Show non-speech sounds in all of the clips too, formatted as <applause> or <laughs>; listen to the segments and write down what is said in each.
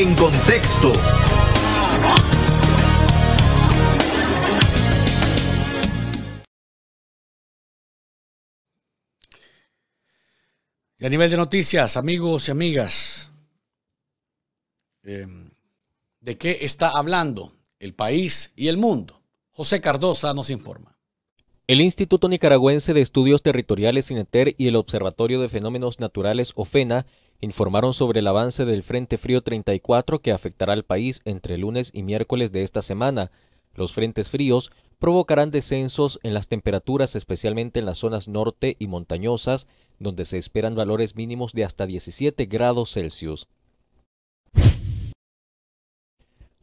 En contexto. Y a nivel de noticias, amigos y amigas, em, ¿de qué está hablando el país y el mundo? José Cardosa nos informa. El Instituto Nicaragüense de Estudios Territoriales INETER y el Observatorio de Fenómenos Naturales OFENA informaron sobre el avance del Frente Frío 34 que afectará al país entre lunes y miércoles de esta semana. Los frentes fríos provocarán descensos en las temperaturas, especialmente en las zonas norte y montañosas, donde se esperan valores mínimos de hasta 17 grados Celsius.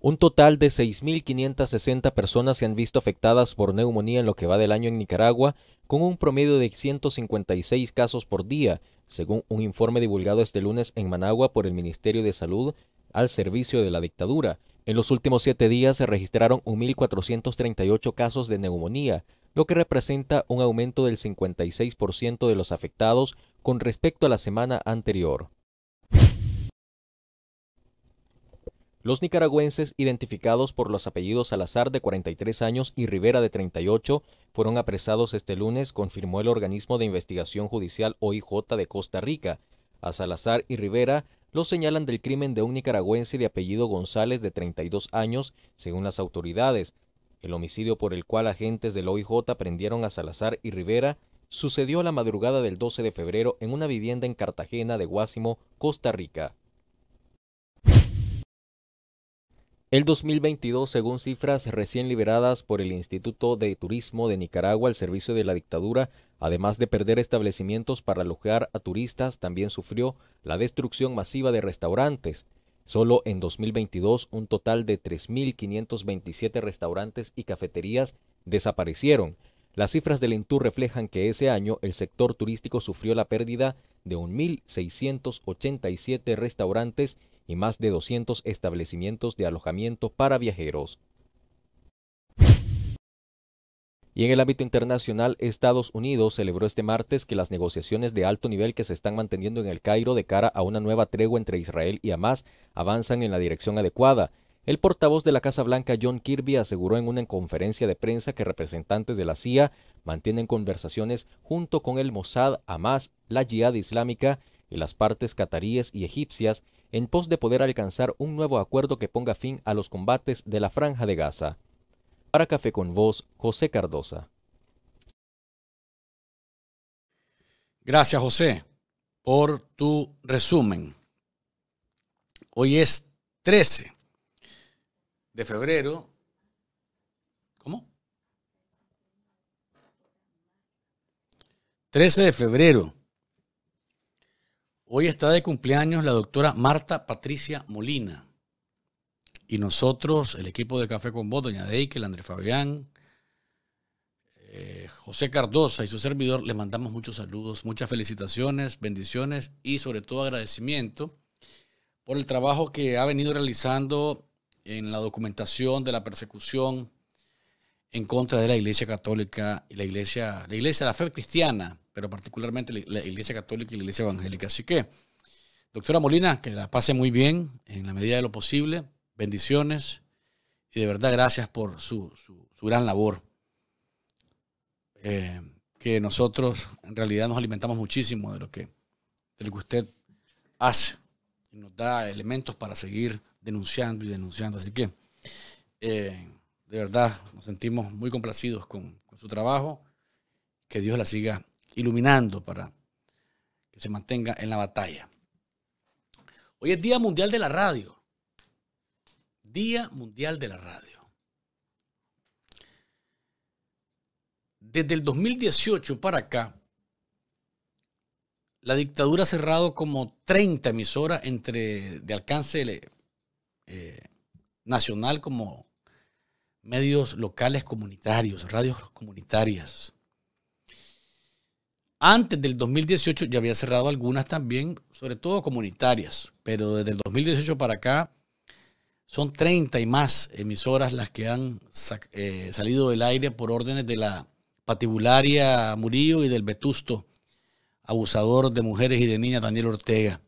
Un total de 6.560 personas se han visto afectadas por neumonía en lo que va del año en Nicaragua, con un promedio de 156 casos por día, según un informe divulgado este lunes en Managua por el Ministerio de Salud al servicio de la dictadura. En los últimos siete días se registraron 1.438 casos de neumonía, lo que representa un aumento del 56% de los afectados con respecto a la semana anterior. Los nicaragüenses, identificados por los apellidos Salazar de 43 años y Rivera de 38, fueron apresados este lunes, confirmó el organismo de investigación judicial OIJ de Costa Rica. A Salazar y Rivera los señalan del crimen de un nicaragüense de apellido González de 32 años, según las autoridades. El homicidio por el cual agentes del OIJ prendieron a Salazar y Rivera sucedió la madrugada del 12 de febrero en una vivienda en Cartagena de Guásimo, Costa Rica. El 2022, según cifras recién liberadas por el Instituto de Turismo de Nicaragua al servicio de la dictadura, además de perder establecimientos para alojar a turistas, también sufrió la destrucción masiva de restaurantes. Solo en 2022, un total de 3.527 restaurantes y cafeterías desaparecieron. Las cifras del INTUR reflejan que ese año el sector turístico sufrió la pérdida de 1.687 restaurantes y más de 200 establecimientos de alojamiento para viajeros. Y en el ámbito internacional, Estados Unidos celebró este martes que las negociaciones de alto nivel que se están manteniendo en el Cairo de cara a una nueva tregua entre Israel y Hamas avanzan en la dirección adecuada. El portavoz de la Casa Blanca, John Kirby, aseguró en una conferencia de prensa que representantes de la CIA mantienen conversaciones junto con el Mossad, Hamas, la Yihad Islámica y las partes cataríes y egipcias en pos de poder alcanzar un nuevo acuerdo que ponga fin a los combates de la Franja de Gaza. Para Café con vos, José Cardosa. Gracias, José, por tu resumen. Hoy es 13 de febrero. ¿Cómo? 13 de febrero Hoy está de cumpleaños la doctora Marta Patricia Molina. Y nosotros, el equipo de Café con Vos, doña el Andrés Fabián, eh, José Cardosa y su servidor, les mandamos muchos saludos, muchas felicitaciones, bendiciones y sobre todo agradecimiento por el trabajo que ha venido realizando en la documentación de la persecución en contra de la Iglesia Católica y la Iglesia, la Iglesia, la fe cristiana pero particularmente la Iglesia Católica y la Iglesia Evangélica. Así que, doctora Molina, que la pase muy bien en la medida de lo posible. Bendiciones y de verdad gracias por su, gran labor. Eh, que nosotros en realidad nos alimentamos muchísimo de lo que, lo que usted hace y nos da elementos para seguir denunciando y denunciando. Así que, eh, de verdad, nos sentimos muy complacidos con su trabajo. Que Dios la siga iluminando para que se mantenga en la batalla. Hoy es Día Mundial de la Radio. Día Mundial de la Radio. Desde el 2018 para acá, la dictadura ha cerrado como 30 emisoras entre, de alcance eh, nacional como medios locales comunitarios, radios comunitarias. Antes del 2018 ya había cerrado algunas también, sobre todo comunitarias, pero desde el 2018 para acá son 30 y más emisoras las que han eh, salido del aire por órdenes de la patibularia Murillo y del vetusto abusador de mujeres y de niñas Daniel Ortega.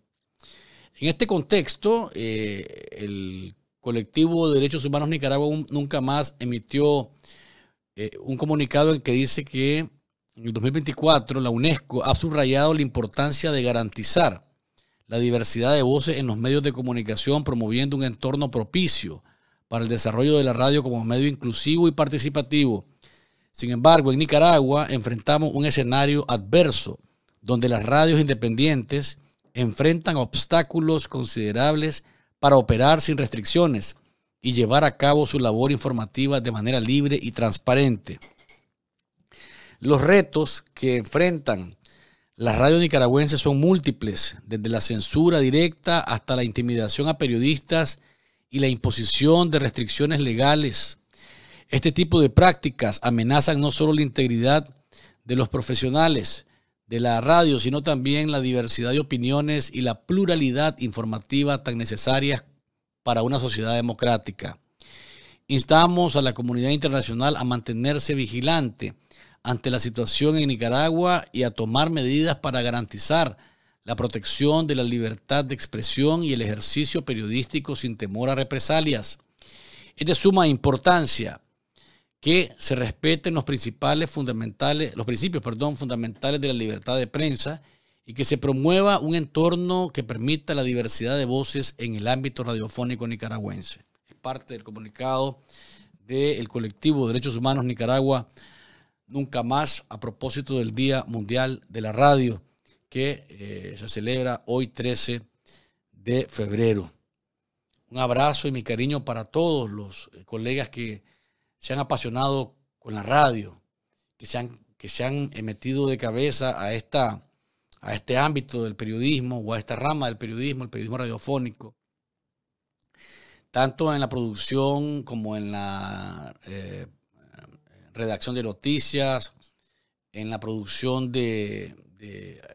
En este contexto, eh, el colectivo de derechos humanos Nicaragua nunca más emitió eh, un comunicado en que dice que en el 2024, la UNESCO ha subrayado la importancia de garantizar la diversidad de voces en los medios de comunicación, promoviendo un entorno propicio para el desarrollo de la radio como medio inclusivo y participativo. Sin embargo, en Nicaragua enfrentamos un escenario adverso, donde las radios independientes enfrentan obstáculos considerables para operar sin restricciones y llevar a cabo su labor informativa de manera libre y transparente. Los retos que enfrentan las radios nicaragüenses son múltiples, desde la censura directa hasta la intimidación a periodistas y la imposición de restricciones legales. Este tipo de prácticas amenazan no solo la integridad de los profesionales de la radio, sino también la diversidad de opiniones y la pluralidad informativa tan necesarias para una sociedad democrática. Instamos a la comunidad internacional a mantenerse vigilante ante la situación en Nicaragua y a tomar medidas para garantizar la protección de la libertad de expresión y el ejercicio periodístico sin temor a represalias. Es de suma importancia que se respeten los principales fundamentales, los principios, perdón, fundamentales de la libertad de prensa y que se promueva un entorno que permita la diversidad de voces en el ámbito radiofónico nicaragüense. Es parte del comunicado del colectivo Derechos Humanos Nicaragua Nunca más a propósito del Día Mundial de la Radio que eh, se celebra hoy 13 de febrero. Un abrazo y mi cariño para todos los eh, colegas que se han apasionado con la radio, que se han, que se han eh, metido de cabeza a, esta, a este ámbito del periodismo o a esta rama del periodismo, el periodismo radiofónico, tanto en la producción como en la redacción de noticias, en la producción de,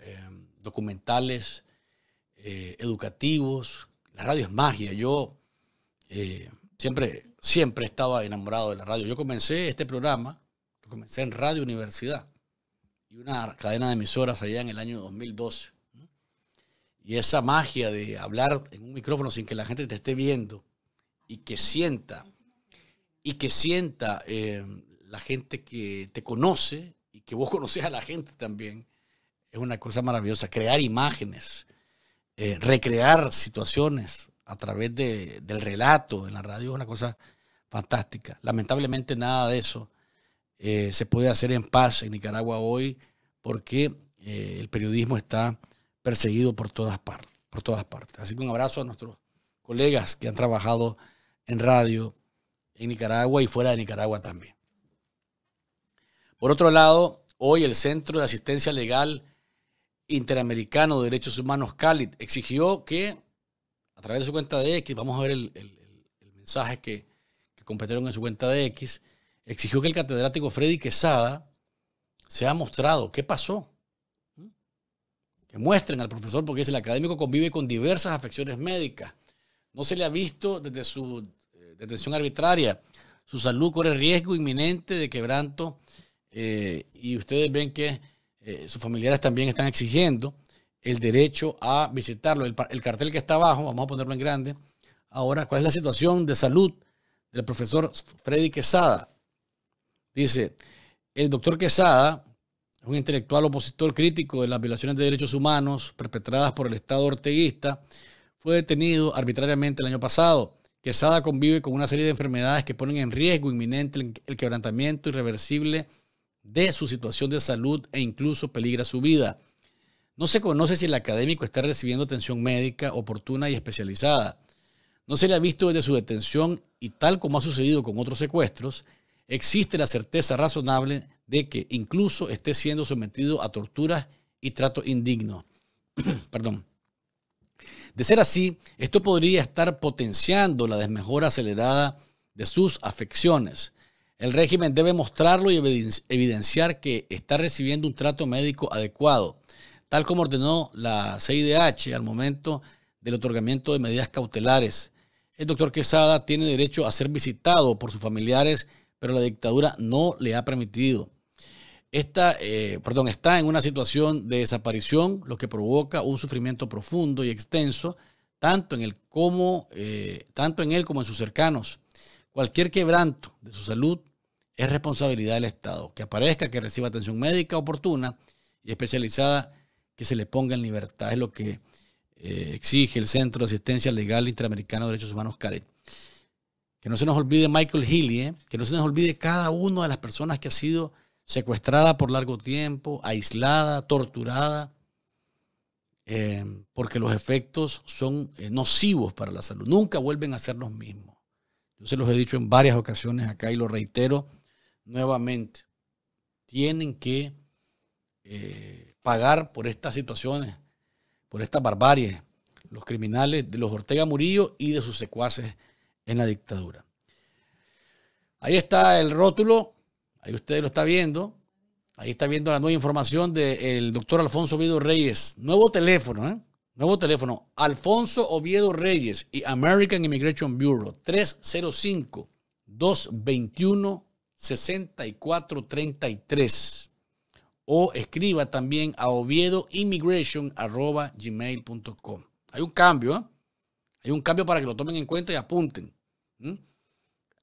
em, documentales eh, educativos. La radio es magia. Yo eh, siempre, siempre estaba enamorado de la radio. Yo comencé este programa, lo comencé en Radio Universidad y una cadena de emisoras allá en el año 2012. Y esa magia de hablar en un micrófono sin que la gente te esté viendo y que sienta, y que sienta em, la gente que te conoce y que vos <laughs> conoces a la gente también, es una cosa maravillosa. Crear imágenes, eh, recrear situaciones a través del relato en la radio es una cosa fantástica. Lamentablemente nada de eso eh, se puede hacer en paz en Nicaragua hoy porque eh, el periodismo está perseguido por todas, partes. por todas partes. Así que un abrazo a nuestros colegas que han trabajado en radio en Nicaragua y fuera de Nicaragua también. Por otro lado, hoy el Centro de Asistencia Legal Interamericano de Derechos Humanos, CALIT, exigió que, a través de su cuenta de X, vamos a ver el, mensaje que, que en su cuenta de X, exigió que el catedrático Freddy Quesada se ha mostrado. ¿Qué pasó? ¿Mm? Que muestren al profesor, porque es el académico convive con diversas afecciones médicas. No se le ha visto desde su eh, detención arbitraria. Su salud corre riesgo inminente de quebranto eh, y ustedes ven que eh, sus familiares también están exigiendo el derecho a visitarlo. El, cartel que está abajo, vamos a ponerlo en grande. Ahora, ¿cuál es la situación de salud del profesor Freddy Quesada? Dice, el doctor Quesada un intelectual opositor crítico de las violaciones de derechos humanos perpetradas por el Estado orteguista. Fue detenido arbitrariamente el año pasado. Quesada convive con una serie de enfermedades que ponen en riesgo inminente el quebrantamiento irreversible de su situación de salud e incluso peligra su vida. No se conoce si el académico está recibiendo atención médica oportuna y especializada. No se le ha visto desde su detención y tal como ha sucedido con otros secuestros, existe la certeza razonable de que incluso esté siendo sometido a torturas y trato indigno. <clears throat> Perdón. De ser así, esto podría estar potenciando la desmejora acelerada de sus afecciones. El régimen debe mostrarlo y evidenciar que está recibiendo un trato médico adecuado, tal como ordenó la CIDH al momento del otorgamiento de medidas cautelares. El doctor Quesada tiene derecho a ser visitado por sus familiares, pero la dictadura no le ha permitido. Esta, eh, perdón, está en una situación de desaparición, lo que provoca un sufrimiento profundo y extenso, tanto en, eh, tanto en él como en sus cercanos. Cualquier quebranto de su salud es responsabilidad del Estado que aparezca, que reciba atención médica oportuna y especializada, que se le ponga en libertad. Es lo que eh, exige el Centro de Asistencia Legal Interamericano de Derechos Humanos, CARE. Que no se nos olvide Michael Healy, ¿eh? que no se nos olvide cada una de las personas que ha sido secuestrada por largo tiempo, aislada, torturada, eh, porque los efectos son nocivos para la salud. Nunca vuelven a ser los mismos. Yo se los he dicho en varias ocasiones acá y lo reitero nuevamente. Tienen que eh, pagar por estas situaciones, por estas barbarie los criminales de los Ortega Murillo y de sus secuaces en la dictadura. Ahí está el rótulo, ahí usted lo está viendo, ahí está viendo la nueva información del doctor Alfonso Oviedo Reyes, nuevo teléfono, ¿eh? Nuevo teléfono, Alfonso Oviedo Reyes y American Immigration Bureau, 305 221 6433 o escriba también a oviedoimmigration.gmail.com. Hay un cambio, ¿eh? Hay un cambio para que lo tomen en cuenta y apunten.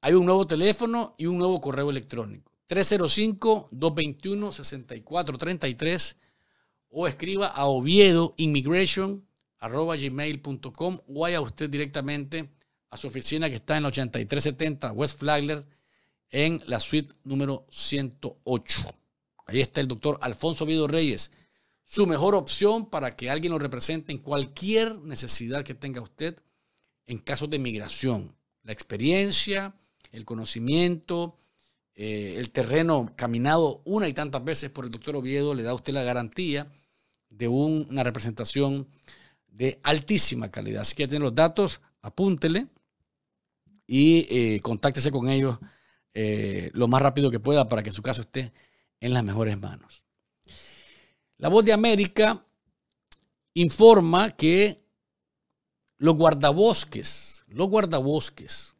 Hay un nuevo teléfono y un nuevo correo electrónico. 305-221-6433 o escriba a oviedoimmigration.gmail.com o vaya usted directamente a su oficina que está en 8370 West Flagler en la suite número 108. Ahí está el doctor Alfonso Oviedo Reyes, su mejor opción para que alguien lo represente en cualquier necesidad que tenga usted en casos de migración. La experiencia, el conocimiento, eh, el terreno caminado una y tantas veces por el doctor Oviedo le da a usted la garantía de una representación de altísima calidad. Así que tiene los datos, apúntele y eh, contáctese con ellos eh, lo más rápido que pueda para que su caso esté en las mejores manos. La voz de América informa que los guardabosques, los guardabosques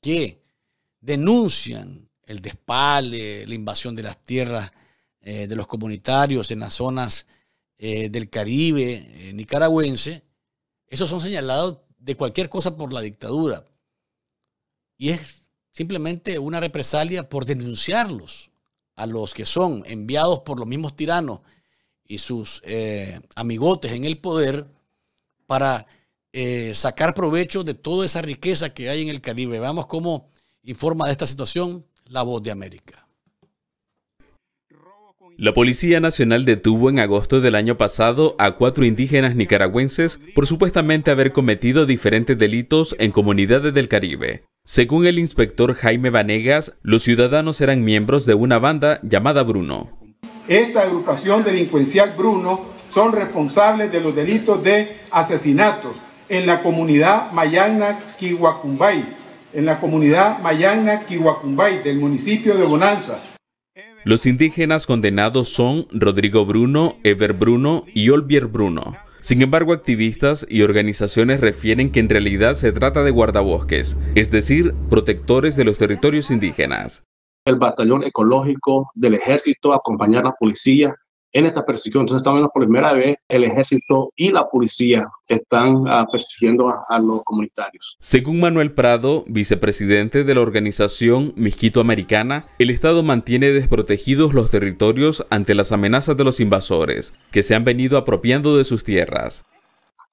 que denuncian el despale, la invasión de las tierras eh, de los comunitarios en las zonas eh, del Caribe nicaragüense, esos son señalados de cualquier cosa por la dictadura. Y es simplemente una represalia por denunciarlos a los que son enviados por los mismos tiranos y sus eh, amigotes en el poder para eh, sacar provecho de toda esa riqueza que hay en el Caribe. Veamos cómo informa de esta situación la voz de América. La Policía Nacional detuvo en agosto del año pasado a cuatro indígenas nicaragüenses por supuestamente haber cometido diferentes delitos en comunidades del Caribe. Según el inspector Jaime Vanegas, los ciudadanos eran miembros de una banda llamada Bruno. Esta agrupación delincuencial Bruno son responsables de los delitos de asesinatos en la comunidad Mayagna kihuacumbay en la comunidad Mayagna Kiwakumbay del municipio de Bonanza, los indígenas condenados son Rodrigo Bruno, Ever Bruno y Olvier Bruno. Sin embargo, activistas y organizaciones refieren que en realidad se trata de guardabosques, es decir, protectores de los territorios indígenas. El batallón ecológico del ejército acompañar a la policía en esta persecución. Entonces estamos por primera vez el ejército y la policía están ah, persiguiendo a, los comunitarios. Según Manuel Prado, vicepresidente de la organización Misquito Americana, el Estado mantiene desprotegidos los territorios ante las amenazas de los invasores, que se han venido apropiando de sus tierras.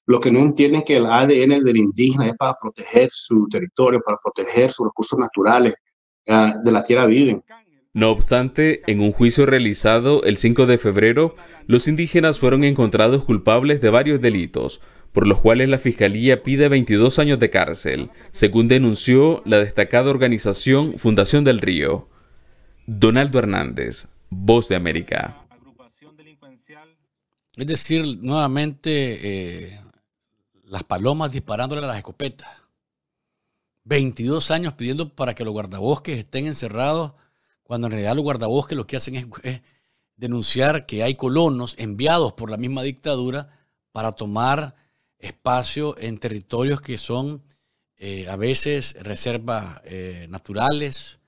Lo que no entienden es que el ADN del indígena es para proteger su territorio, para proteger sus recursos naturales, ah, de la tierra viven. No obstante, en un juicio realizado el 5 de febrero, los indígenas fueron encontrados culpables de varios delitos, por los cuales la Fiscalía pide 22 años de cárcel, según denunció la destacada organización Fundación del Río. Donaldo Hernández, Voz de América. Es decir, nuevamente, eh, las palomas disparándole a las escopetas. 22 años pidiendo para que los guardabosques estén encerrados cuando en realidad los guardabosques lo que hacen es, denunciar que hay colonos enviados por la misma dictadura para tomar espacio en territorios que son eh, a veces reservas eh, naturales,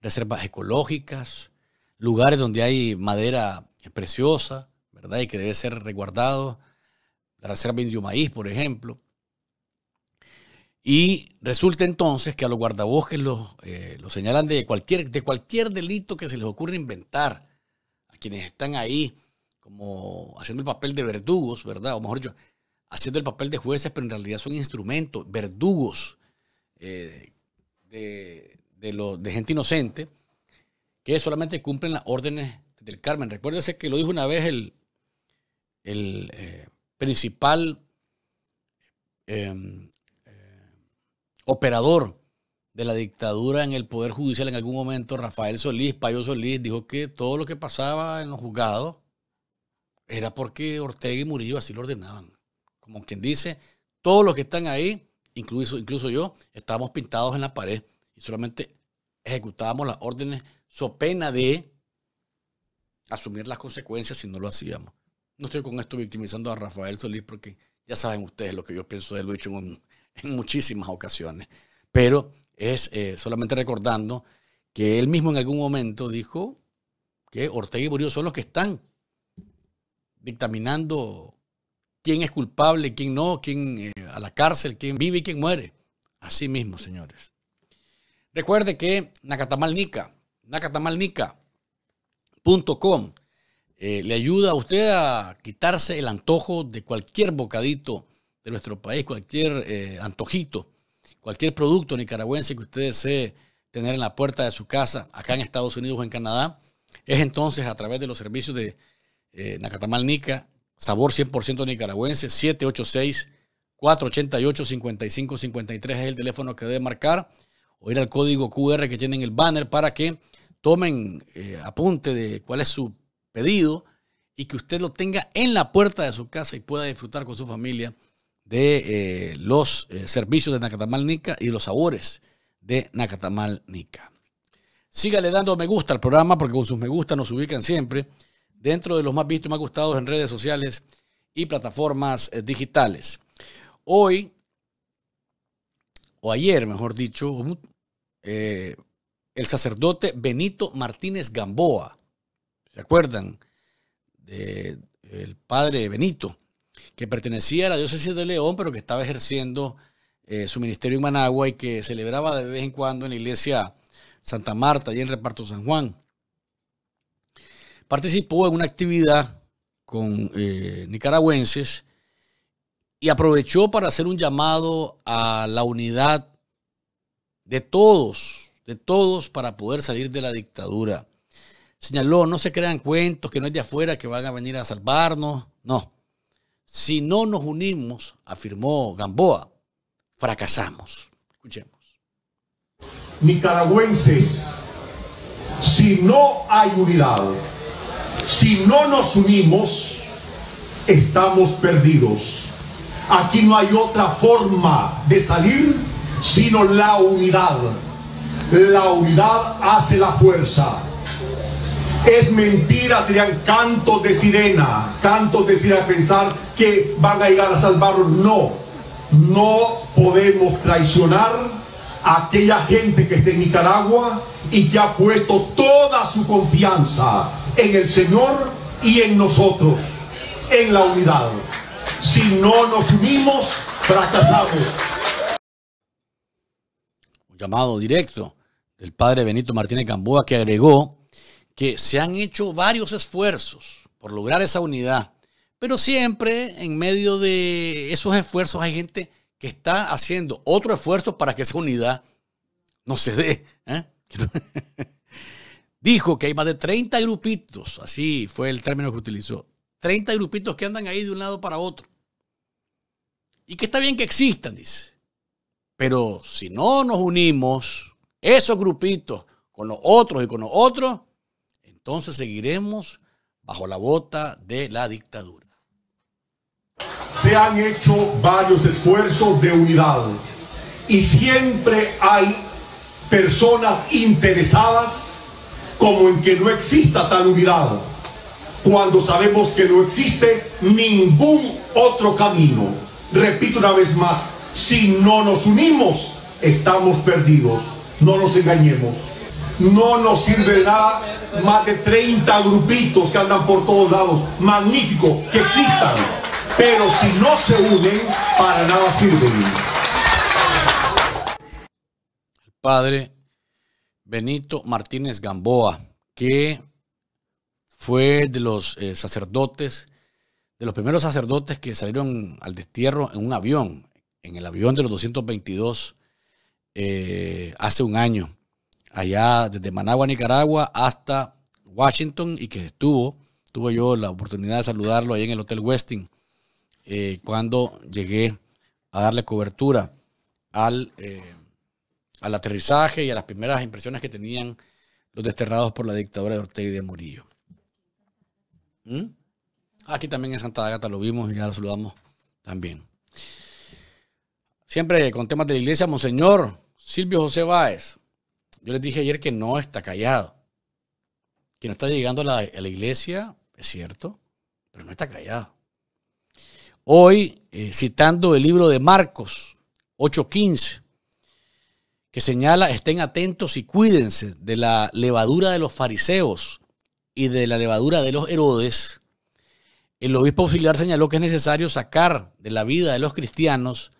reservas ecológicas, lugares donde hay madera preciosa, ¿verdad? Y que debe ser resguardado. La reserva indio maíz, por ejemplo. Y resulta entonces que a los guardabosques eh, los, señalan de cualquier, de cualquier delito que se les ocurre inventar. A quienes están ahí como haciendo el papel de verdugos, ¿verdad? O mejor dicho, haciendo el papel de jueces, pero en realidad son instrumentos, verdugos eh, de, de gente inocente que solamente cumplen las órdenes del Carmen. Recuérdese que lo dijo una vez el, el eh, principal operador de la dictadura en el Poder Judicial en algún momento, Rafael Solís, Payo Solís, dijo que todo lo que pasaba en los juzgados era porque Ortega y Murillo así lo ordenaban. Como quien dice, todos los que están ahí, incluso, incluso yo, estábamos pintados en la pared y solamente ejecutábamos las órdenes so pena de asumir las consecuencias si no lo hacíamos. No estoy con esto victimizando a Rafael Solís porque ya saben ustedes lo que yo pienso de Luis en un, en muchísimas ocasiones. Pero es eh, solamente recordando que él mismo en algún momento dijo que Ortega y Murillo son los que están dictaminando quién es culpable, quién no, quién eh, a la cárcel, quién vive y quién muere. Así mismo, señores. Recuerde que nacatamalnica nacatamalnica.com eh, le ayuda a usted a quitarse el antojo de cualquier bocadito de nuestro país, cualquier eh, antojito, cualquier producto nicaragüense que usted desee tener en la puerta de su casa, acá en Estados Unidos o en Canadá, es entonces a través de los servicios de eh, Nacatamal Nica, sabor 100% nicaragüense, 786-488-5553 es el teléfono que debe marcar, o ir al código QR que tienen en el banner para que tomen eh, apunte de cuál es su pedido y que usted lo tenga en la puerta de su casa y pueda disfrutar con su familia de eh, los eh, servicios de Nacatamal y los sabores de Nacatamal Nica. Sígale dando me gusta al programa porque con sus me gusta nos ubican siempre dentro de los más vistos y más gustados en redes sociales y plataformas eh, digitales. Hoy, o ayer mejor dicho, el sacerdote Benito Martínez Gamboa, ¿se acuerdan? del el padre Benito que pertenecía a la diócesis de León, pero que estaba ejerciendo eh, su ministerio en Managua y que celebraba de vez en cuando en la iglesia Santa Marta, y en Reparto San Juan. Participó en una actividad con eh, nicaragüenses y aprovechó para hacer un llamado a la unidad de todos, de todos para poder salir de la dictadura. Señaló, no se crean cuentos que no es de afuera que van a venir a salvarnos, no. Si no nos unimos, afirmó Gamboa, fracasamos. Escuchemos. Nicaragüenses, si no hay unidad, si no nos unimos, estamos perdidos. Aquí no hay otra forma de salir sino la unidad. La unidad hace la fuerza. Es mentira, serían cantos de sirena, cantos de sirena pensar que van a llegar a salvarnos. No, no podemos traicionar a aquella gente que está en Nicaragua y que ha puesto toda su confianza en el Señor y en nosotros, en la unidad. Si no nos unimos, fracasamos. Un llamado directo del padre Benito Martínez Gamboa que agregó que se han hecho varios esfuerzos por lograr esa unidad, pero siempre en medio de esos esfuerzos hay gente que está haciendo otro esfuerzo para que esa unidad no se dé. ¿eh? <laughs> Dijo que hay más de 30 grupitos, así fue el término que utilizó, 30 grupitos que andan ahí de un lado para otro. Y que está bien que existan, dice. Pero si no nos unimos, esos grupitos con los otros y con los otros, entonces seguiremos bajo la bota de la dictadura. Se han hecho varios esfuerzos de unidad y siempre hay personas interesadas como en que no exista tal unidad, cuando sabemos que no existe ningún otro camino. Repito una vez más, si no nos unimos, estamos perdidos. No nos engañemos no nos sirve de nada más de 30 grupitos que andan por todos lados. Magnífico, que existan. Pero si no se unen, para nada sirven. El padre Benito Martínez Gamboa, que fue de los eh, sacerdotes, de los primeros sacerdotes que salieron al destierro en un avión, en el avión de los 222, eh, hace un año allá desde Managua, Nicaragua, hasta Washington y que estuvo, tuve yo la oportunidad de saludarlo ahí en el Hotel Westin eh, cuando llegué a darle cobertura al, eh, al aterrizaje y a las primeras impresiones que tenían los desterrados por la dictadura de Ortega y de Murillo. ¿Mm? Aquí también en Santa Agata lo vimos y ya lo saludamos también. Siempre con temas de la iglesia, Monseñor Silvio José Báez, yo les dije ayer que no está callado. Que no está llegando a la, iglesia, es cierto, pero no está callado. Hoy, eh, citando el libro de Marcos 8:15, que señala, estén atentos y cuídense de la levadura de los fariseos y de la levadura de los Herodes, el obispo auxiliar señaló que es necesario sacar de la vida de los cristianos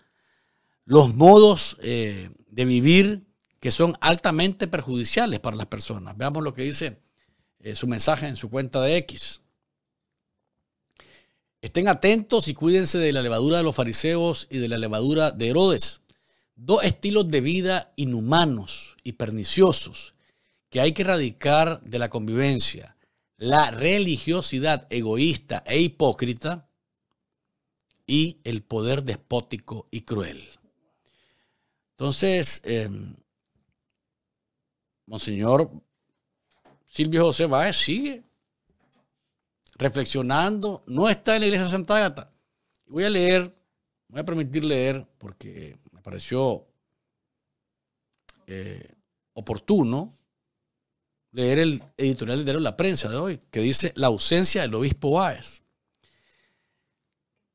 los modos eh, de vivir que son altamente perjudiciales para las personas. Veamos lo que dice eh, su mensaje en su cuenta de X. Estén atentos y cuídense de la levadura de los fariseos y de la levadura de Herodes. Dos estilos de vida inhumanos y perniciosos que hay que erradicar de la convivencia. La religiosidad egoísta e hipócrita y el poder despótico y cruel. Entonces, em, Monseñor Silvio José Báez sigue reflexionando, no está en la iglesia de Santa Agata. Voy a leer, voy a permitir leer porque me pareció eh, oportuno leer el editorial de La Prensa de hoy, que dice la ausencia del obispo Báez.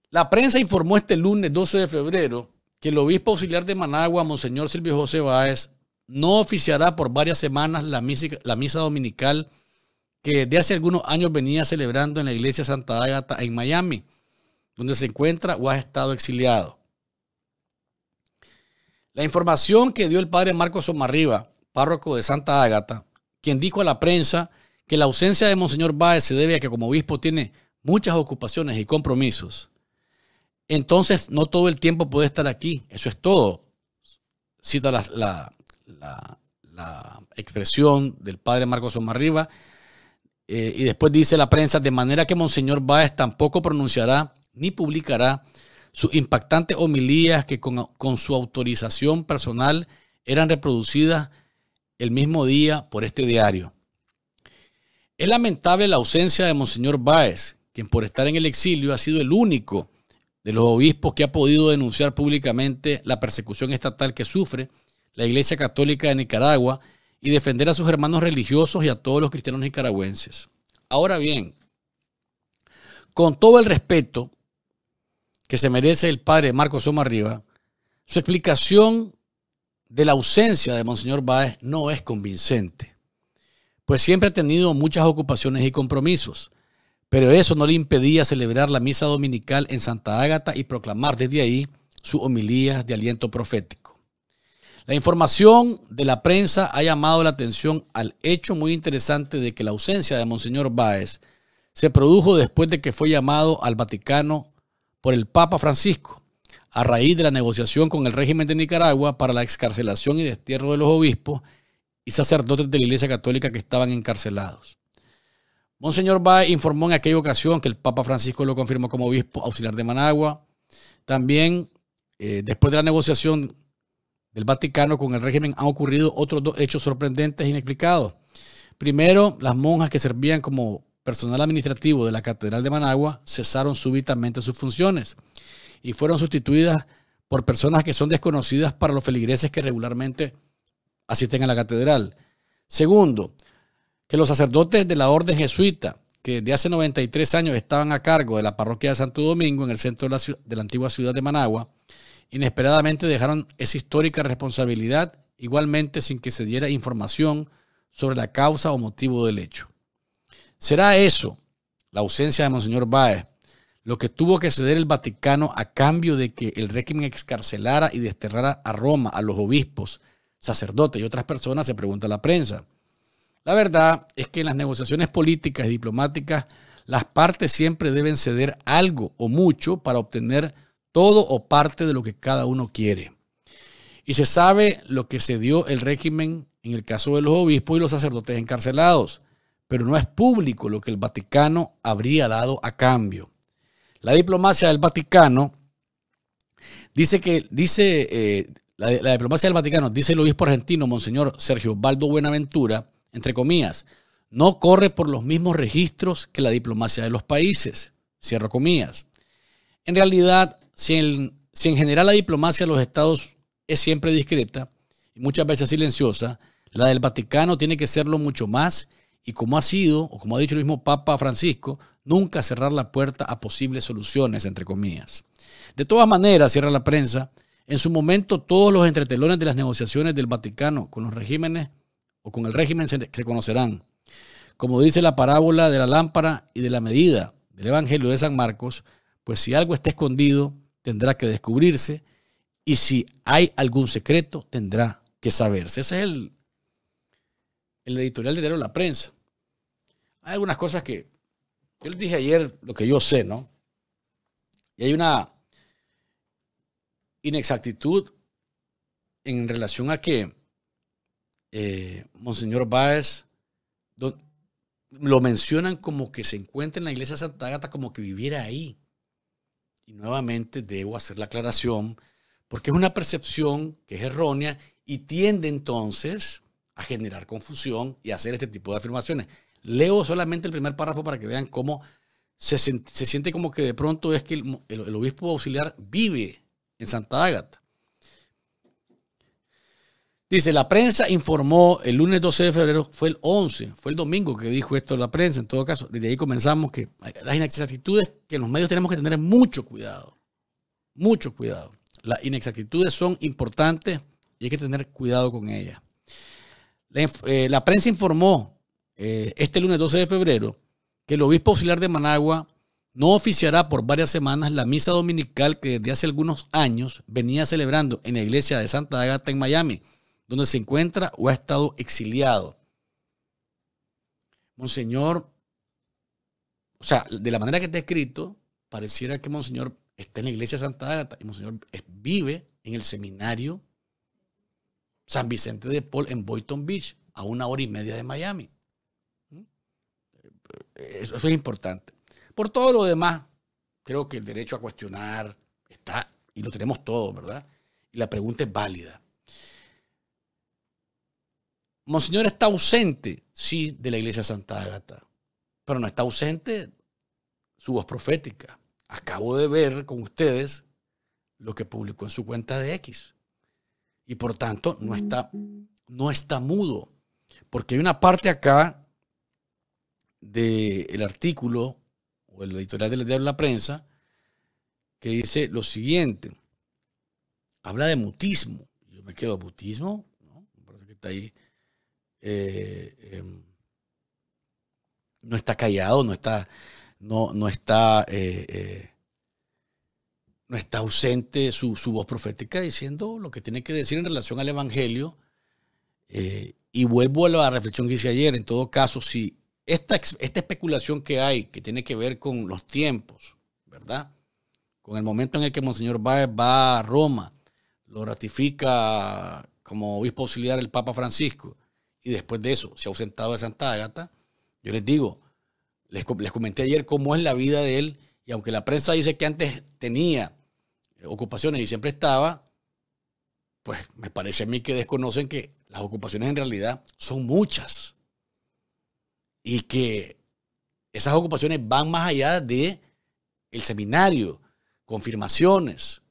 La prensa informó este lunes 12 de febrero que el obispo auxiliar de Managua, Monseñor Silvio José Báez, no oficiará por varias semanas la misa, dominical que de hace algunos años venía celebrando en la iglesia Santa Ágata en Miami, donde se encuentra o ha estado exiliado. La información que dio el padre Marcos Somarriba, párroco de Santa Ágata, quien dijo a la prensa que la ausencia de Monseñor Báez se debe a que como obispo tiene muchas ocupaciones y compromisos. Entonces, no todo el tiempo puede estar aquí, eso es todo, cita la, la, expresión del padre Marcos Omarriba. Eh, y después dice la prensa, de manera que Monseñor Báez tampoco pronunciará ni publicará sus impactantes homilías que con, con su autorización personal eran reproducidas el mismo día por este diario. Es lamentable la ausencia de Monseñor Báez, quien por estar en el exilio ha sido el único de los obispos que ha podido denunciar públicamente la persecución estatal que sufre la Iglesia Católica de Nicaragua y defender a sus hermanos religiosos y a todos los cristianos nicaragüenses. Ahora bien, con todo el respeto que se merece el padre Marcos Riva, su explicación de la ausencia de Monseñor Báez no es convincente, pues siempre ha tenido muchas ocupaciones y compromisos, pero eso no le impedía celebrar la misa dominical en Santa Ágata y proclamar desde ahí su homilías de aliento profético. La información de la prensa ha llamado la atención al hecho muy interesante de que la ausencia de Monseñor Báez se produjo después de que fue llamado al Vaticano por el Papa Francisco, a raíz de la negociación con el régimen de Nicaragua para la excarcelación y destierro de los obispos y sacerdotes de la Iglesia Católica que estaban encarcelados. Monseñor Báez informó en aquella ocasión que el Papa Francisco lo confirmó como obispo auxiliar de Managua. También, eh, después de la negociación del Vaticano con el régimen han ocurrido otros dos hechos sorprendentes e inexplicados. Primero, las monjas que servían como personal administrativo de la Catedral de Managua cesaron súbitamente sus funciones y fueron sustituidas por personas que son desconocidas para los feligreses que regularmente asisten a la catedral. Segundo, que los sacerdotes de la orden jesuita, que de hace 93 años estaban a cargo de la parroquia de Santo Domingo en el centro de la antigua ciudad de Managua, Inesperadamente dejaron esa histórica responsabilidad igualmente sin que se diera información sobre la causa o motivo del hecho. ¿Será eso, la ausencia de Monseñor Báez, lo que tuvo que ceder el Vaticano a cambio de que el régimen excarcelara y desterrara a Roma, a los obispos, sacerdotes y otras personas? Se pregunta la prensa. La verdad es que en las negociaciones políticas y diplomáticas, las partes siempre deben ceder algo o mucho para obtener todo o parte de lo que cada uno quiere. Y se sabe lo que se dio el régimen en el caso de los obispos y los sacerdotes encarcelados, pero no es público lo que el Vaticano habría dado a cambio. La diplomacia del Vaticano dice que, dice, eh, la, diplomacia del Vaticano, dice el obispo argentino, Monseñor Sergio Baldo Buenaventura, entre comillas, no corre por los mismos registros que la diplomacia de los países, cierro comillas. En realidad, si en, general la diplomacia de los estados es siempre discreta y muchas veces silenciosa, la del Vaticano tiene que serlo mucho más y como ha sido, o como ha dicho el mismo Papa Francisco, nunca cerrar la puerta a posibles soluciones, entre comillas. De todas maneras, cierra la prensa, en su momento todos los entretelones de las negociaciones del Vaticano con los regímenes o con el régimen se, se conocerán. Como dice la parábola de la lámpara y de la medida del Evangelio de San Marcos, pues si algo está escondido, tendrá que descubrirse y si hay algún secreto, tendrá que saberse. Ese es el, el editorial de La Prensa. Hay algunas cosas que yo les dije ayer lo que yo sé, ¿no? Y hay una inexactitud en relación a que eh, Monseñor Báez lo mencionan como que se encuentra en la iglesia Santa Agata como que viviera ahí y nuevamente debo hacer la aclaración, porque es una percepción que es errónea y tiende entonces a generar confusión y hacer este tipo de afirmaciones. Leo solamente el primer párrafo para que vean cómo se, siente como que de pronto es que el, el obispo auxiliar vive en Santa Ágata. Dice, la prensa informó el lunes 12 de febrero, fue el 11, fue el domingo que dijo esto la prensa, en todo caso. Desde ahí comenzamos que las inexactitudes que los medios tenemos que tener mucho cuidado, mucho cuidado. Las inexactitudes son importantes y hay que tener cuidado con ellas. La, eh, prensa informó eh, este lunes 12 de febrero que el obispo auxiliar de Managua no oficiará por varias semanas la misa dominical que desde hace algunos años venía celebrando en la iglesia de Santa Agata en Miami donde se encuentra o ha estado exiliado. Monseñor, o sea, de la manera que está escrito, pareciera que Monseñor está en la iglesia Santa Agata y Monseñor vive en el seminario San Vicente de Paul en Boynton Beach, a una hora y media de Miami. ¿Mm? Eso, es importante. Por todo lo demás, creo que el derecho a cuestionar está, y lo tenemos todo, ¿verdad? Y la pregunta es válida. Monseñor está ausente, sí, de la iglesia Santa Agata, pero no está ausente su voz profética. Acabo de ver con ustedes lo que publicó en su cuenta de X. Y por tanto, no está, no está mudo. Porque hay una parte acá del artículo o el editorial de la, la prensa que dice lo siguiente. Habla de mutismo. Yo me quedo, ¿mutismo? parece que está ahí eh, em, no está callado, no está, no, no está, eh, eh, no está ausente su, voz profética diciendo lo que tiene que decir en relación al Evangelio. y vuelvo a la reflexión que hice ayer, en todo caso, si esta, esta especulación que hay, que tiene que ver con los tiempos, ¿verdad? Con el momento en el que Monseñor Báez va a Roma, lo ratifica como obispo auxiliar el Papa Francisco, y después de eso se ha ausentado de Santa Ágata, yo les digo, les, les comenté ayer cómo es la vida de él, y aunque la prensa dice que antes tenía eh, ocupaciones y siempre estaba, pues me parece a mí que desconocen que las ocupaciones en realidad son muchas y que esas ocupaciones van más allá de el seminario, confirmaciones,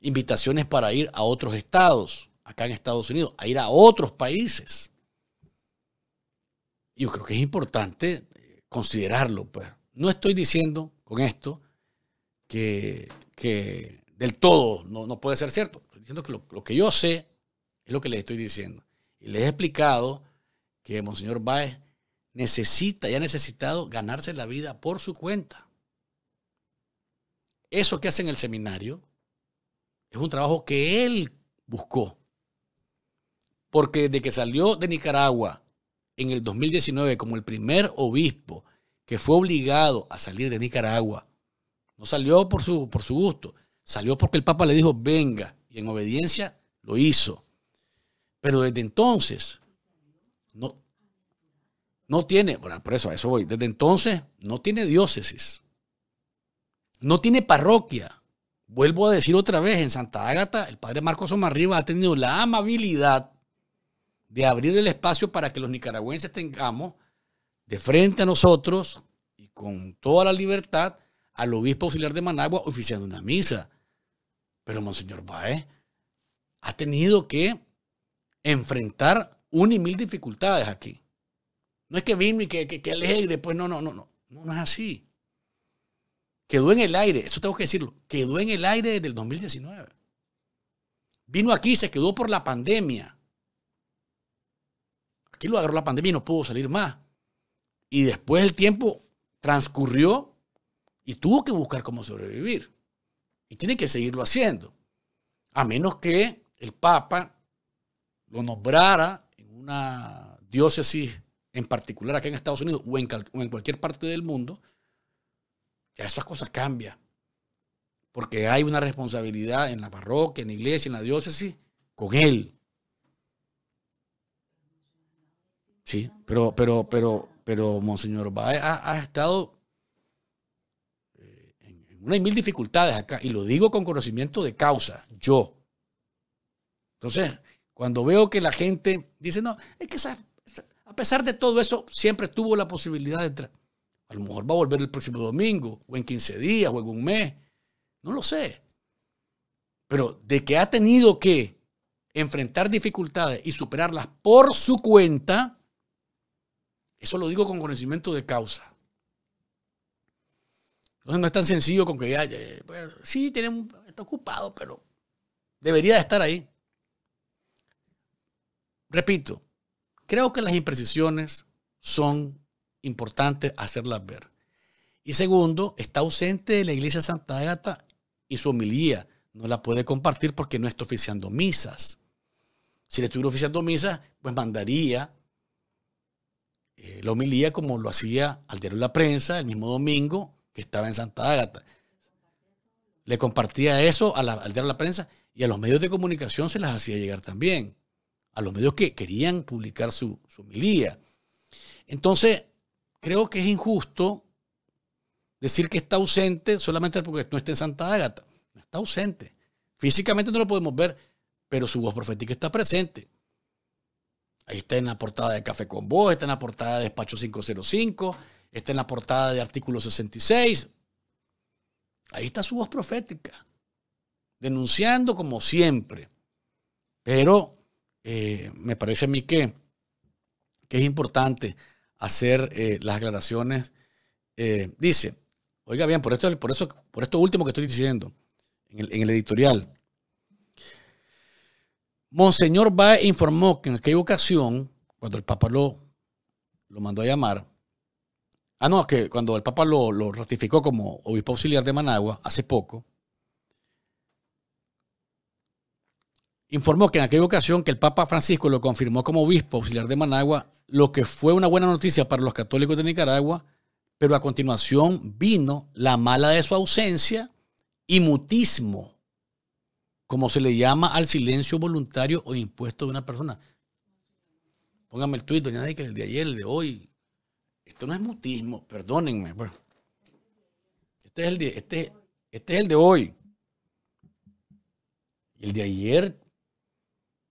invitaciones para ir a otros estados acá en Estados Unidos, a ir a otros países. Yo creo que es importante eh, considerarlo. Pues. No estoy diciendo con esto que, del todo no, puede ser cierto. Estoy diciendo que lo, que yo sé es lo que les estoy diciendo. Y les he explicado que Monseñor Baez necesita y ha necesitado ganarse la vida por su cuenta. Eso que hace en el seminario es un trabajo que él buscó. Porque desde que salió de Nicaragua en el 2019 como el primer obispo que fue obligado a salir de Nicaragua, no salió por su, por su gusto, salió porque el Papa le dijo venga y en obediencia lo hizo. Pero desde entonces no, no tiene, bueno, por eso a eso voy, desde entonces no tiene diócesis, no tiene parroquia. Vuelvo a decir otra vez, en Santa Ágata, el padre Marcos Rivas ha tenido la amabilidad de abrir el espacio para que los nicaragüenses tengamos de frente a nosotros y con toda la libertad al obispo auxiliar de Managua oficiando una misa. Pero Monseñor Baez ha tenido que enfrentar una y mil dificultades aquí. No es que vino y que, que, que alegre, pues no, no, no, no, no, no es así. Quedó en el aire, eso tengo que decirlo, quedó en el aire desde el 2019. Vino aquí, se quedó por la pandemia Aquí lo agarró la pandemia y no pudo salir más. Y después el tiempo transcurrió y tuvo que buscar cómo sobrevivir. Y tiene que seguirlo haciendo. A menos que el Papa lo nombrara en una diócesis en particular acá en Estados Unidos o en, en cualquier parte del mundo, ya esas cosas cambian. Porque hay una responsabilidad en la parroquia, en la iglesia, en la diócesis, con él. Sí, pero, pero, pero, pero Monseñor va ha, estado eh, en unas mil dificultades acá, y lo digo con conocimiento de causa, yo. Entonces, cuando veo que la gente dice, no, es que a pesar de todo eso, siempre tuvo la posibilidad de entrar. A lo mejor va a volver el próximo domingo, o en 15 días, o en un mes. No lo sé. Pero de que ha tenido que enfrentar dificultades y superarlas por su cuenta, eso lo digo con conocimiento de causa. Entonces no es tan sencillo con que pues, sí, tiene, está ocupado, pero debería de estar ahí. Repito, creo que las imprecisiones son importantes hacerlas ver. Y segundo, está ausente de la iglesia Santa Agata y su homilía no la puede compartir porque no está oficiando misas. Si le estuviera oficiando misas, pues mandaría eh, la homilía como lo hacía al diario La Prensa el mismo domingo que estaba en Santa Ágata. Le compartía eso a la, al diario La Prensa y a los medios de comunicación se las hacía llegar también, a los medios que querían publicar su, su homilía. Entonces, creo que es injusto decir que está ausente solamente porque no está en Santa Ágata. Está ausente. Físicamente no lo podemos ver, pero su voz profética está presente. Ahí está en la portada de Café con Voz, está en la portada de Despacho 505, está en la portada de Artículo 66. Ahí está su voz profética, denunciando como siempre. Pero eh, me parece a mí que, que es importante hacer eh, las aclaraciones. Eh, dice, oiga bien, por esto, por, eso, por esto último que estoy diciendo, en el editorial, Monseñor Bae informó que en aquella ocasión, cuando el Papa lo, lo mandó a llamar, ah, no, que cuando el Papa lo, lo ratificó como obispo auxiliar de Managua hace poco, informó que en aquella ocasión que el Papa Francisco lo confirmó como obispo auxiliar de Managua, lo que fue una buena noticia para los católicos de Nicaragua, pero a continuación vino la mala de su ausencia y mutismo como se le llama al silencio voluntario o impuesto de una persona. Póngame el tuit, doña que el de ayer, el de hoy. Esto no es mutismo, perdónenme. Pues. Este, es el de, este, este el de hoy. El de ayer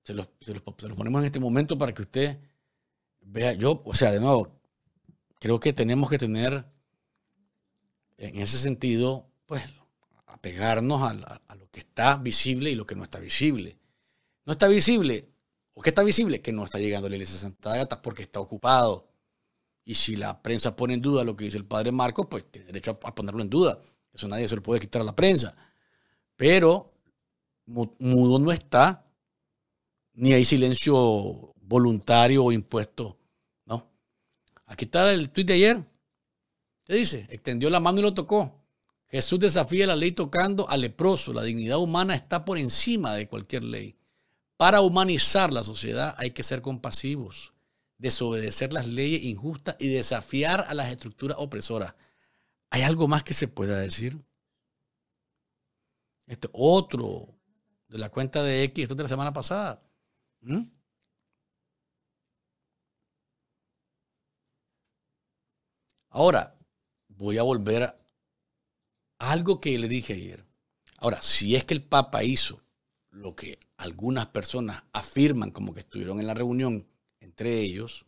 se se los ponemos en este momento para que usted vea. Yo, o sea, de nuevo, creo que tenemos que tener en ese sentido, pues pegarnos a, lo que está visible y lo que no está visible. No está visible, o qué está visible, que no está llegando a la iglesia de Santa Agata porque está ocupado. Y si la prensa pone en duda lo que dice el padre Marco pues tiene derecho a, ponerlo en duda. Eso nadie se lo puede quitar a la prensa. Pero mudo no está, ni hay silencio voluntario o impuesto. No. Aquí está el tuit de ayer. ¿Qué dice? Extendió la mano y lo tocó. Jesús desafía la ley tocando al leproso. La dignidad humana está por encima de cualquier ley. Para humanizar la sociedad hay que ser compasivos, desobedecer las leyes injustas y desafiar a las estructuras opresoras. ¿Hay algo más que se pueda decir? Este otro de la cuenta de X, esto de la semana pasada. ¿Mm? Ahora, voy a volver a, algo que le dije ayer. Ahora, si es que el Papa hizo lo que algunas personas afirman como que estuvieron en la reunión entre ellos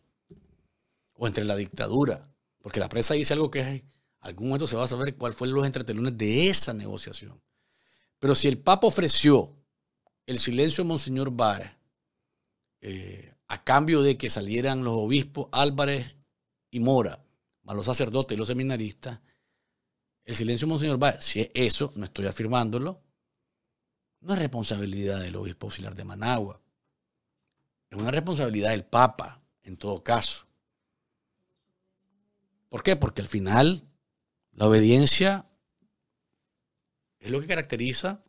o entre la dictadura, porque la prensa dice algo que es, algún momento se va a saber cuál fue los entretelones de esa negociación. Pero si el Papa ofreció el silencio de Monseñor Báez eh, a cambio de que salieran los obispos Álvarez y Mora, más los sacerdotes y los seminaristas, el silencio Monseñor Báez, si es eso, no estoy afirmándolo, no es responsabilidad del obispo auxiliar de Managua. Es una responsabilidad del Papa, en todo caso. ¿Por qué? Porque al final la obediencia es lo que caracteriza,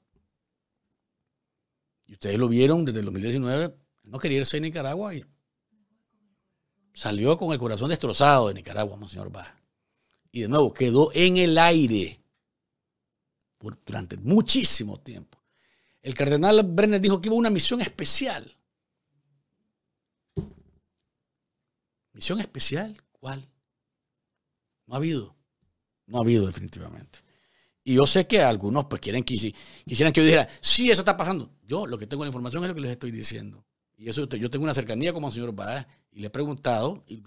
y ustedes lo vieron desde el 2019, no quería irse a Nicaragua y salió con el corazón destrozado de Nicaragua, Monseñor Baja. Y de nuevo, quedó en el aire por, durante muchísimo tiempo. El cardenal Brenner dijo que iba una misión especial. ¿Misión especial? ¿Cuál? No ha habido. No ha habido definitivamente. Y yo sé que algunos pues quieren que, quisieran que yo dijera, sí, eso está pasando. Yo lo que tengo la información es lo que les estoy diciendo. Y eso yo tengo una cercanía como el señor Báez y le he preguntado y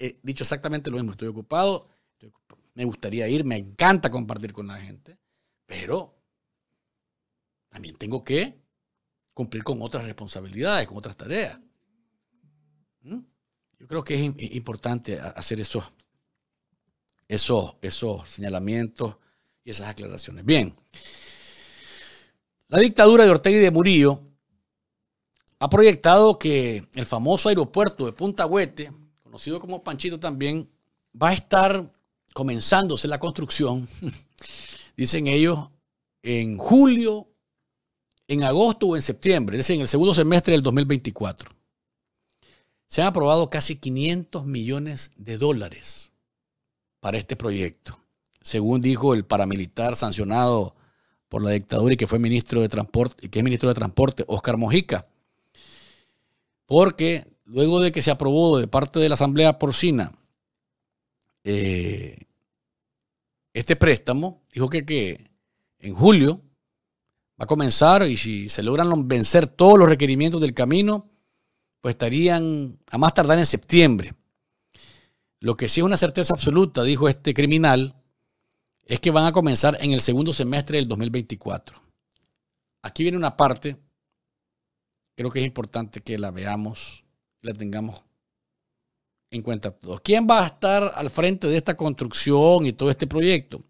he dicho exactamente lo mismo. Estoy ocupado, me gustaría ir, me encanta compartir con la gente, pero también tengo que cumplir con otras responsabilidades, con otras tareas. ¿Mm? Yo creo que es importante hacer esos, esos señalamientos y esas aclaraciones. Bien, la dictadura de Ortega y de Murillo ha proyectado que el famoso aeropuerto de Punta Huete, conocido como Panchito también, va a estar comenzándose la construcción, <laughs> dicen ellos, en julio, en agosto o en septiembre, es decir, en el segundo semestre del 2024. Se han aprobado casi 500 millones de dólares para este proyecto, según dijo el paramilitar sancionado por la dictadura y que fue ministro de transporte, que es ministro de transporte, Oscar Mojica. Porque luego de que se aprobó de parte de la Asamblea Porcina eh, este préstamo, dijo que, que en julio va a comenzar y si se logran vencer todos los requerimientos del camino, pues estarían a más tardar en septiembre. Lo que sí es una certeza absoluta, dijo este criminal, es que van a comenzar en el segundo semestre del 2024. Aquí viene una parte, creo que es importante que la veamos, la tengamos en cuenta todos. ¿Quién va a estar al frente de esta construcción y todo este proyecto?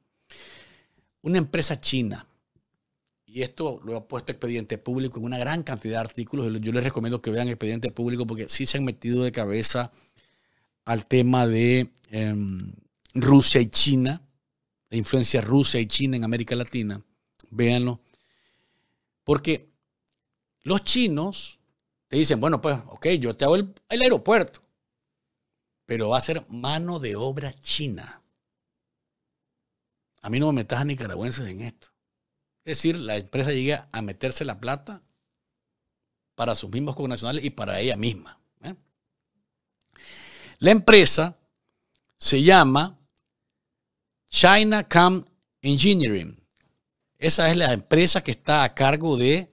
Una empresa china. Y esto lo ha puesto expediente público en una gran cantidad de artículos. Yo les recomiendo que vean expediente público porque sí se han metido de cabeza al tema de em, Rusia y China, la influencia Rusia y china en América Latina. Véanlo. Porque los chinos te dicen, bueno, pues, ok, yo te hago el aeropuerto pero va a ser mano de obra china. A mí no me metas a nicaragüenses en esto. Es decir, la empresa llega a meterse la plata para sus mismos connacionales y para ella misma. ¿eh? La empresa se llama China Cam Engineering. Esa es la empresa que está a cargo de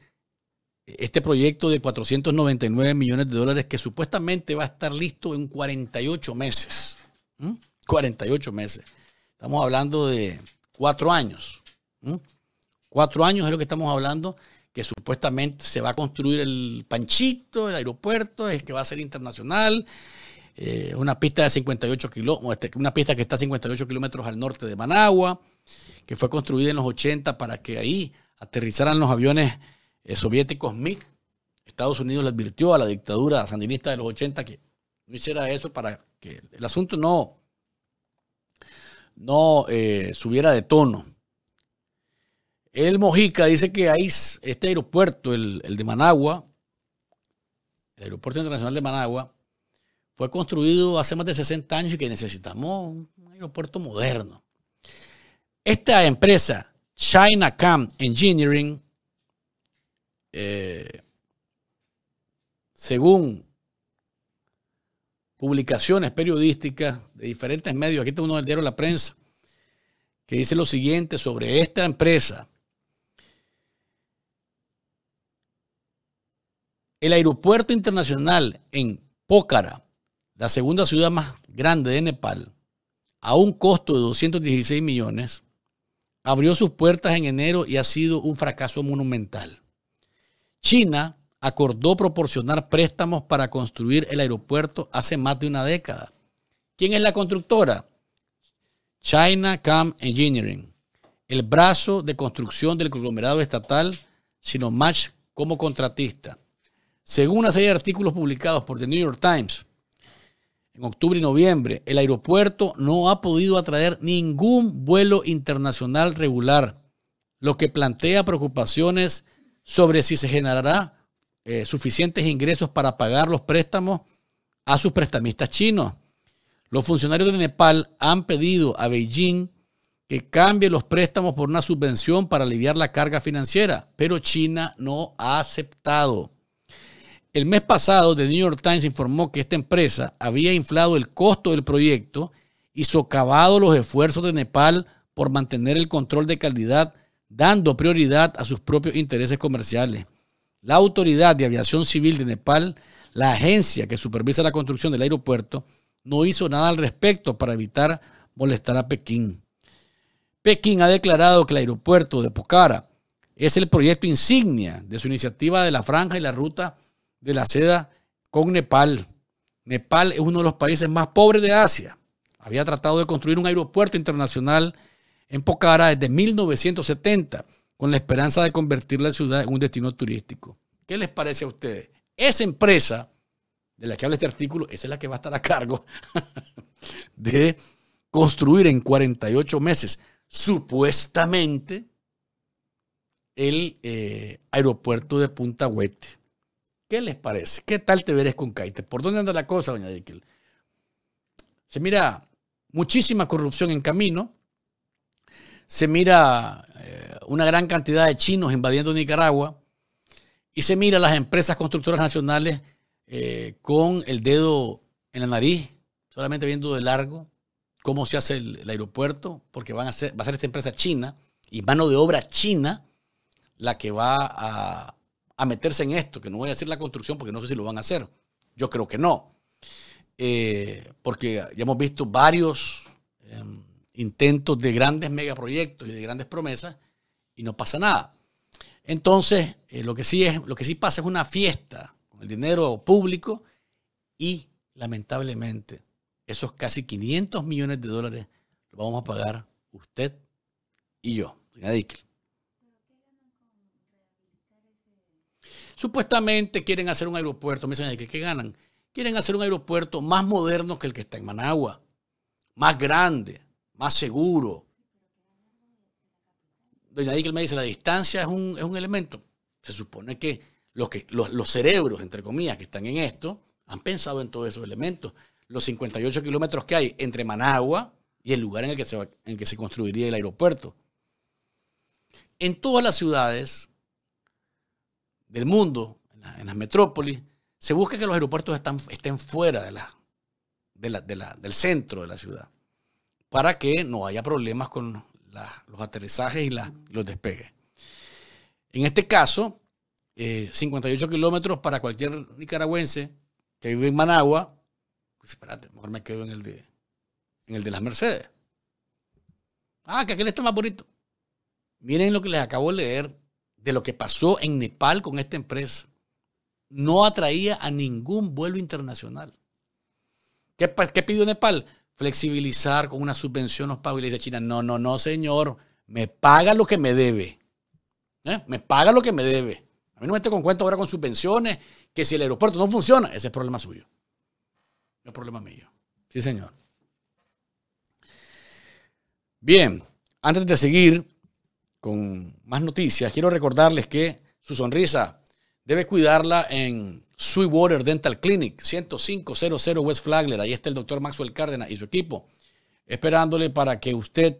este proyecto de 499 millones de dólares que supuestamente va a estar listo en 48 meses. 48 ¿Mm? meses. Estamos hablando de cuatro años. ¿Mm? Cuatro años es lo que estamos hablando, que supuestamente se va a construir el panchito, el aeropuerto, es que va a ser internacional. Eh, una pista de 58 kilómetros, este, una pista que está a 58 kilómetros al norte de Managua, que fue construida en los 80 para que ahí aterrizaran los aviones eh, soviéticos MIG. Estados Unidos le advirtió a la dictadura sandinista de los 80 que no hiciera eso para que el asunto no, no eh, subiera de tono. El Mojica dice que este aeropuerto, el, el de Managua, el aeropuerto internacional de Managua, fue construido hace más de 60 años y que necesitamos un aeropuerto moderno. Esta empresa, China Camp Engineering, eh, según publicaciones periodísticas de diferentes medios, aquí tenemos uno diario La Prensa, que dice lo siguiente sobre esta empresa. El aeropuerto internacional en Pócara, la segunda ciudad más grande de Nepal, a un costo de 216 millones, abrió sus puertas en enero y ha sido un fracaso monumental. China acordó proporcionar préstamos para construir el aeropuerto hace más de una década. ¿Quién es la constructora? China Cam Engineering, el brazo de construcción del conglomerado estatal match como contratista. Según una serie de artículos publicados por The New York Times, en octubre y noviembre, el aeropuerto no ha podido atraer ningún vuelo internacional regular, lo que plantea preocupaciones sobre si se generará eh, suficientes ingresos para pagar los préstamos a sus prestamistas chinos. Los funcionarios de Nepal han pedido a Beijing que cambie los préstamos por una subvención para aliviar la carga financiera, pero China no ha aceptado. El mes pasado, The New York Times informó que esta empresa había inflado el costo del proyecto y socavado los esfuerzos de Nepal por mantener el control de calidad dando prioridad a sus propios intereses comerciales. La Autoridad de Aviación Civil de Nepal, la agencia que supervisa la construcción del aeropuerto, no hizo nada al respecto para evitar molestar a Pekín. Pekín ha declarado que el aeropuerto de Pokhara es el proyecto insignia de su iniciativa de la franja y la ruta de la seda con Nepal. Nepal es uno de los países más pobres de Asia. Había tratado de construir un aeropuerto internacional en Pocara desde 1970, con la esperanza de convertir la ciudad en un destino turístico. ¿Qué les parece a ustedes? Esa empresa de la que habla este artículo, esa es la que va a estar a cargo <laughs> de construir en 48 meses, supuestamente, el eh, aeropuerto de Punta Huete. ¿Qué les parece? ¿Qué tal te verás con Caite? ¿Por dónde anda la cosa, doña Dickel? Se mira muchísima corrupción en camino, se mira eh, una gran cantidad de chinos invadiendo Nicaragua y se mira las empresas constructoras nacionales eh, con el dedo en la nariz, solamente viendo de largo cómo se hace el, aeropuerto, porque van a ser, va a ser esta empresa china y mano de obra china la que va a, meterse en esto, que no voy a decir la construcción porque no sé si lo van a hacer. Yo creo que no. Eh, porque ya hemos visto varios em, intentos de grandes megaproyectos y de grandes promesas y no pasa nada. Entonces, eh, lo, que sí es, lo que sí pasa es una fiesta con el dinero público y lamentablemente esos casi 500 millones de dólares lo vamos a pagar usted y yo, Supuestamente quieren hacer un aeropuerto, me dicen, ¿qué ganan? Quieren hacer un aeropuerto más moderno que el que está en Managua, más grande, más seguro. Doña Dickel me dice, la distancia es un, es un elemento. Se supone que los, que los, cerebros, entre comillas, que están en esto, han pensado en todos esos elementos. Los 58 kilómetros que hay entre Managua y el lugar en el que se, en que se construiría el aeropuerto. En todas las ciudades del mundo, en, las metrópolis, se busca que los aeropuertos estén fuera de la, del centro de la ciudad para que no haya problemas con los aterrizajes y los despegues. En este caso, 58 eh, kilómetros para cualquier nicaragüense que vive en Managua, pues espérate, mejor me quedo en el de, en el de las Mercedes. Ah, que aquel está más bonito. Miren lo que les acabo de leer de lo que pasó en Nepal con esta empresa. No atraía a ningún vuelo internacional. ¿Qué, qué pidió Nepal? flexibilizar con una subvención los Y le dice a China, no, no, no, señor, me paga lo que me debe. ¿eh? Me paga lo que me debe. A mí no me esté con cuenta ahora con subvenciones, que si el aeropuerto no funciona, ese es problema suyo. No es problema mío. Sí, señor. Bien, antes de seguir con más noticias, quiero recordarles que su sonrisa debe cuidarla en Sweetwater Dental Clinic, 10500 West Flagler. Ahí está el doctor Maxwell Cárdenas y su equipo, esperándole para que usted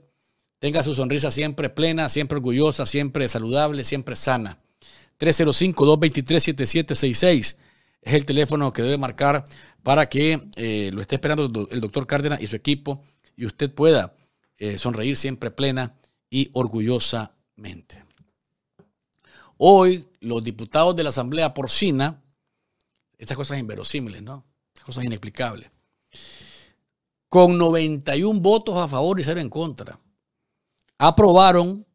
tenga su sonrisa siempre plena, siempre orgullosa, siempre saludable, siempre sana. 305-223-7766 es el teléfono que debe marcar para que eh, lo esté esperando el doctor Cárdenas y su equipo y usted pueda eh, sonreír siempre plena y orgullosamente. Hoy los diputados de la Asamblea Porcina estas cosas inverosímiles, ¿no? Estas cosas inexplicables. Con 91 votos a favor y 0 en contra, aprobaron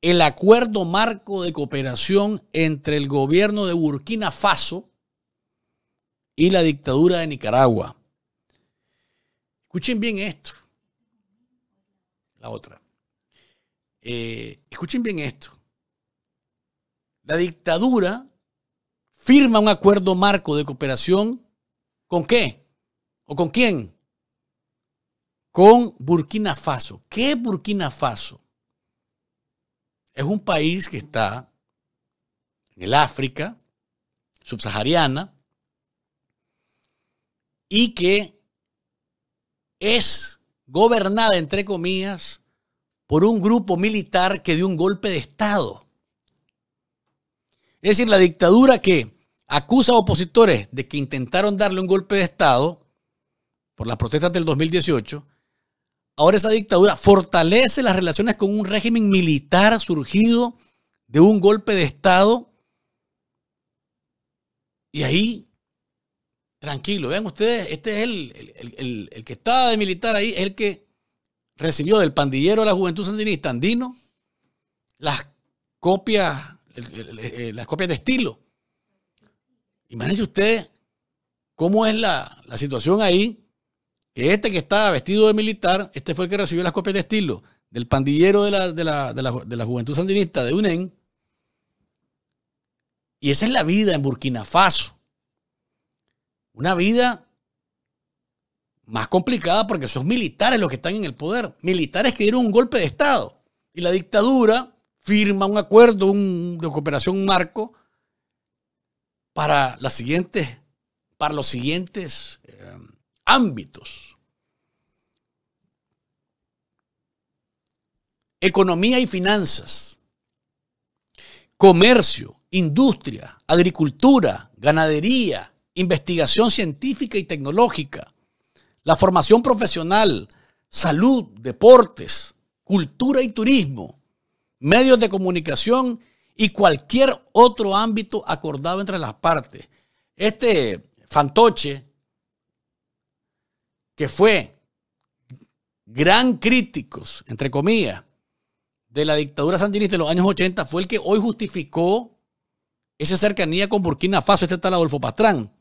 el acuerdo marco de cooperación entre el gobierno de Burkina Faso y la dictadura de Nicaragua. Escuchen bien esto. La otra. Eh, escuchen bien esto. La dictadura firma un acuerdo marco de cooperación con qué? ¿O con quién? Con Burkina Faso. ¿Qué es Burkina Faso? Es un país que está en el África subsahariana y que es gobernada, entre comillas, por un grupo militar que dio un golpe de Estado. Es decir, la dictadura que acusa a opositores de que intentaron darle un golpe de Estado por las protestas del 2018, ahora esa dictadura fortalece las relaciones con un régimen militar surgido de un golpe de Estado. Y ahí, tranquilo, vean ustedes, este es el, el, que estaba de militar ahí, el que recibió del pandillero de la juventud sandinista andino las copias, eh, las copias de estilo imagínense usted cómo es la, situación ahí, que este que estaba vestido de militar, este fue el que recibió las copias de estilo del pandillero de la, juventud sandinista de UNEN. Y esa es la vida en Burkina Faso. Una vida más complicada porque son militares los que están en el poder. Militares que dieron un golpe de Estado. Y la dictadura firma un acuerdo de cooperación marco para, los siguientes em, ámbitos. Economía y finanzas, comercio, industria, agricultura, ganadería, investigación científica y tecnológica, la formación profesional, salud, deportes, cultura y turismo, medios de comunicación y cualquier otro ámbito acordado entre las partes. Este fantoche, que fue gran crítico, entre comillas, de la dictadura sandinista de los años 80, fue el que hoy justificó esa cercanía con Burkina Faso, este tal Adolfo Pastrán.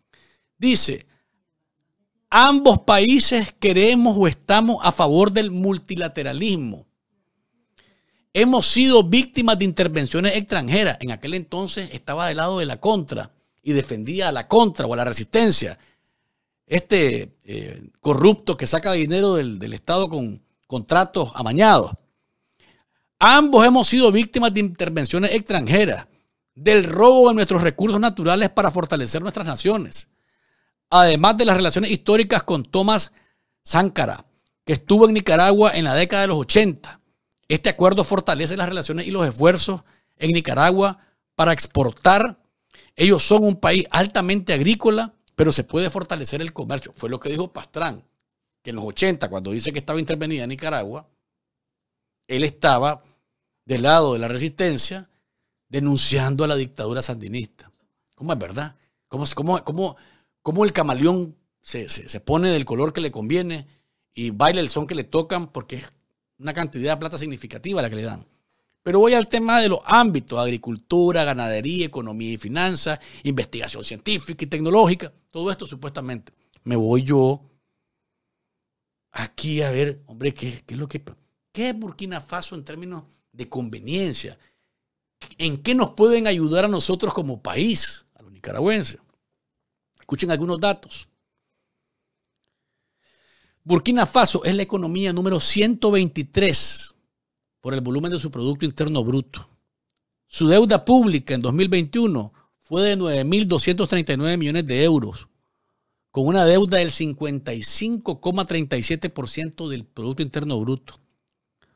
Dice, ambos países queremos o estamos a favor del multilateralismo. Hemos sido víctimas de intervenciones extranjeras. En aquel entonces estaba del lado de la contra y defendía a la contra o a la resistencia. Este eh, corrupto que saca dinero del, Estado con contratos amañados. Ambos hemos sido víctimas de intervenciones extranjeras, del robo de nuestros recursos naturales para fortalecer nuestras naciones, además de las relaciones históricas con Tomás Sáncara, que estuvo en Nicaragua en la década de los 80 este acuerdo fortalece las relaciones y los esfuerzos en Nicaragua para exportar. Ellos son un país altamente agrícola, pero se puede fortalecer el comercio. Fue lo que dijo Pastrán, que en los 80, cuando dice que estaba intervenida en Nicaragua, él estaba del lado de la resistencia denunciando a la dictadura sandinista. ¿Cómo es verdad? ¿Cómo, cómo, cómo, el camaleón se, se, pone del color que le conviene y baila el son que le tocan porque es una cantidad de plata significativa la que le dan. Pero voy al tema de los ámbitos, agricultura, ganadería, economía y finanzas, investigación científica y tecnológica, todo esto supuestamente. Me voy yo aquí a ver, hombre, ¿qué, ¿Qué es Burkina Faso en términos de conveniencia? ¿En qué nos pueden ayudar a nosotros como país, a los nicaragüenses? Escuchen algunos datos. Burkina Faso es la economía número 123 por el volumen de su Producto Interno Bruto. Su deuda pública en 2021 fue de 9.239 millones de euros, con una deuda del 55,37% del Producto Interno Bruto.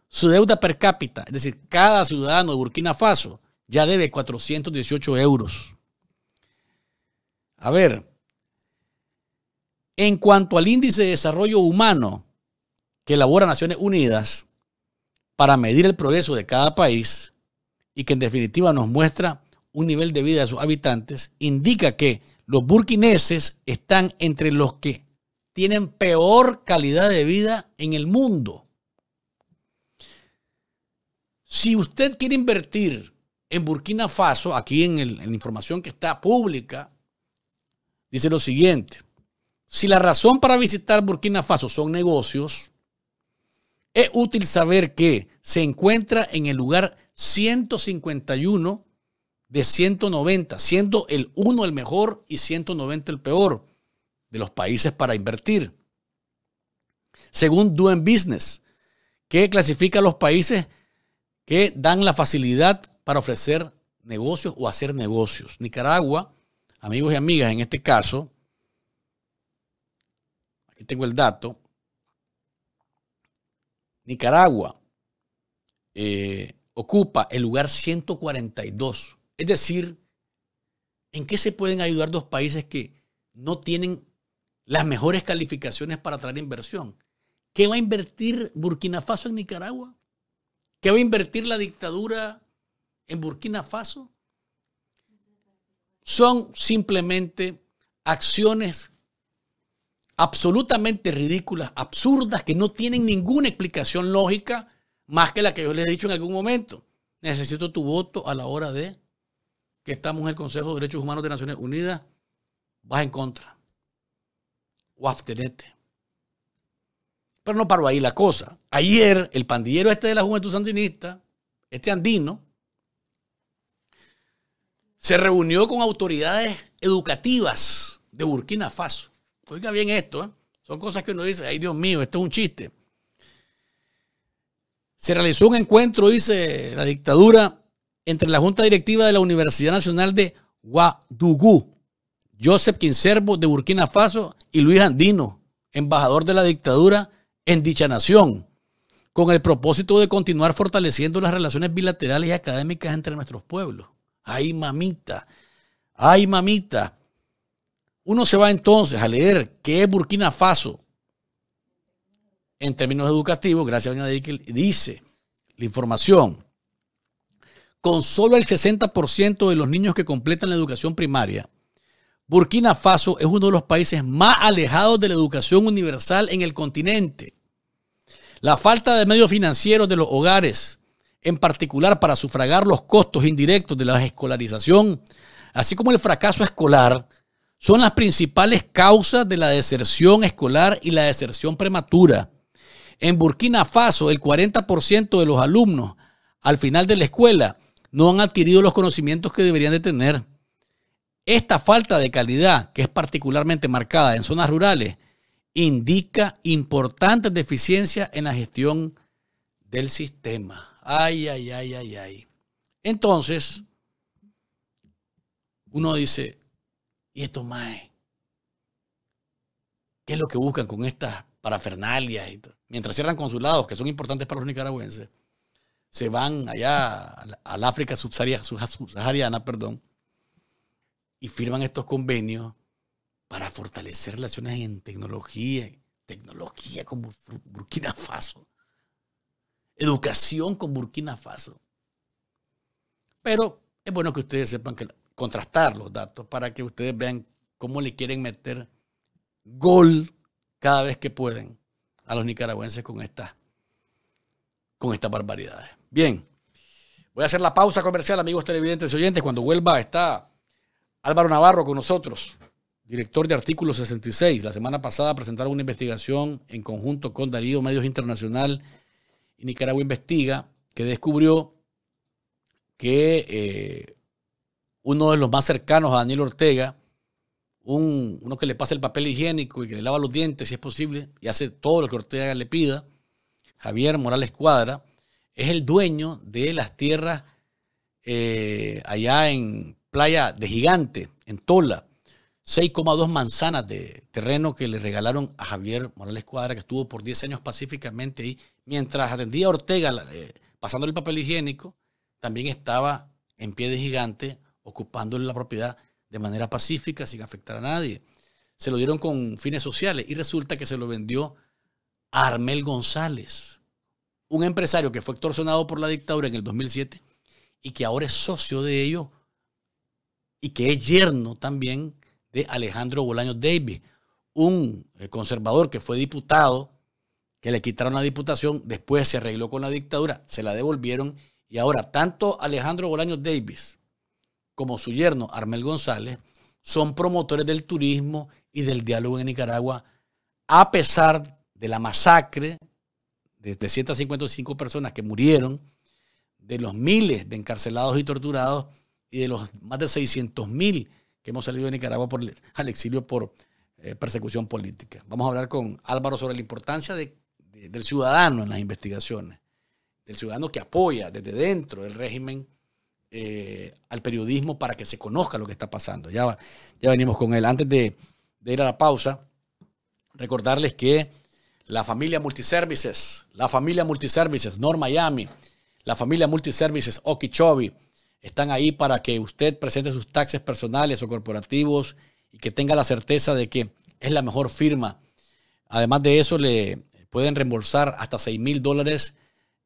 Su deuda per cápita, es decir, cada ciudadano de Burkina Faso ya debe 418 euros. A ver, en cuanto al índice de desarrollo humano que elabora Naciones Unidas para medir el progreso de cada país y que en definitiva nos muestra un nivel de vida de sus habitantes, indica que los burkineses están entre los que tienen peor calidad de vida en el mundo. Si usted quiere invertir en Burkina Faso, aquí en, la información que está pública, dice lo siguiente. Si la razón para visitar Burkina Faso son negocios, es útil saber que se encuentra en el lugar 151 de 190, siendo el 1 el mejor y 190 el peor de los países para invertir. Según Doing Business, que clasifica a los países que dan la facilidad para ofrecer negocios o hacer negocios. Nicaragua, amigos y amigas, en este caso, tengo el dato, Nicaragua eh, ocupa el lugar 142. Es decir, ¿en qué se pueden ayudar dos países que no tienen las mejores calificaciones para atraer inversión? ¿Qué va a invertir Burkina Faso en Nicaragua? ¿Qué va a invertir la dictadura en Burkina Faso? Son simplemente acciones absolutamente ridículas, absurdas, que no tienen ninguna explicación lógica más que la que yo les he dicho en algún momento. Necesito tu voto a la hora de que estamos en el Consejo de Derechos Humanos de Naciones Unidas. Vas en contra. O Pero no paró ahí la cosa. Ayer, el pandillero este de la Juventud Sandinista, este andino, se reunió con autoridades educativas de Burkina Faso Oiga bien esto, ¿eh? son cosas que uno dice, ay Dios mío, esto es un chiste. Se realizó un encuentro, dice la dictadura, entre la Junta Directiva de la Universidad Nacional de Guadugú, Joseph Quincerbo de Burkina Faso y Luis Andino, embajador de la dictadura en dicha nación, con el propósito de continuar fortaleciendo las relaciones bilaterales y académicas entre nuestros pueblos. Ay, mamita, ay, mamita. Uno se va entonces a leer qué es Burkina Faso en términos educativos, gracias a dice la información. Con solo el 60% de los niños que completan la educación primaria, Burkina Faso es uno de los países más alejados de la educación universal en el continente. La falta de medios financieros de los hogares, en particular para sufragar los costos indirectos de la escolarización, así como el fracaso escolar, son las principales causas de la deserción escolar y la deserción prematura. En Burkina Faso, el 40% de los alumnos al final de la escuela no han adquirido los conocimientos que deberían de tener. Esta falta de calidad, que es particularmente marcada en zonas rurales, indica importantes deficiencias en la gestión del sistema. Ay, ay, ay, ay, ay. Entonces, uno dice, y estos más ¿qué es lo que buscan con estas parafernalias? Mientras cierran consulados, que son importantes para los nicaragüenses, se van allá al África subsahariana, perdón, y firman estos convenios para fortalecer relaciones en tecnología, tecnología con Burkina Faso, educación con Burkina Faso. Pero es bueno que ustedes sepan que contrastar los datos para que ustedes vean cómo le quieren meter gol cada vez que pueden a los nicaragüenses con estas con barbaridades. Bien, voy a hacer la pausa comercial, amigos televidentes y oyentes. Cuando vuelva está Álvaro Navarro con nosotros, director de Artículo 66. La semana pasada presentaron una investigación en conjunto con Darío Medios Internacional y Nicaragua Investiga, que descubrió que eh, uno de los más cercanos a Daniel Ortega, uno que le pasa el papel higiénico y que le lava los dientes si es posible y hace todo lo que Ortega le pida, Javier Morales Cuadra, es el dueño de las tierras eh, allá en Playa de Gigante, en Tola. 6,2 manzanas de terreno que le regalaron a Javier Morales Cuadra, que estuvo por 10 años pacíficamente ahí. Mientras atendía a Ortega pasándole eh, pasando el papel higiénico, también estaba en pie de gigante ocupándole la propiedad de manera pacífica, sin afectar a nadie. Se lo dieron con fines sociales y resulta que se lo vendió a Armel González, un empresario que fue extorsionado por la dictadura en el 2007 y que ahora es socio de ellos y que es yerno también de Alejandro Bolaños Davis, un eh, conservador que fue diputado, que le quitaron la diputación, después se arregló con la dictadura, se la devolvieron y ahora tanto Alejandro Bolaños Davis como su yerno Armel González, son promotores del turismo y del diálogo en Nicaragua, a pesar de la masacre de 355 personas que murieron, de los miles de encarcelados y torturados y de los más de 600 mil que hemos salido de Nicaragua al exilio por eh, persecución política. Vamos a hablar con Álvaro sobre la importancia del ciudadano en las investigaciones, del ciudadano que apoya desde dentro del régimen eh, al periodismo para que se conozca lo que está pasando. Ya, ya venimos con él. Antes de, ir a la pausa, recordarles que la familia Multiservices, la familia Multiservices, nor Miami, la familia Multiservices, Okeechobee, están ahí para que usted presente sus taxes personales o corporativos y que tenga la certeza de que es la mejor firma. Además de eso, le pueden reembolsar hasta 6 mil dólares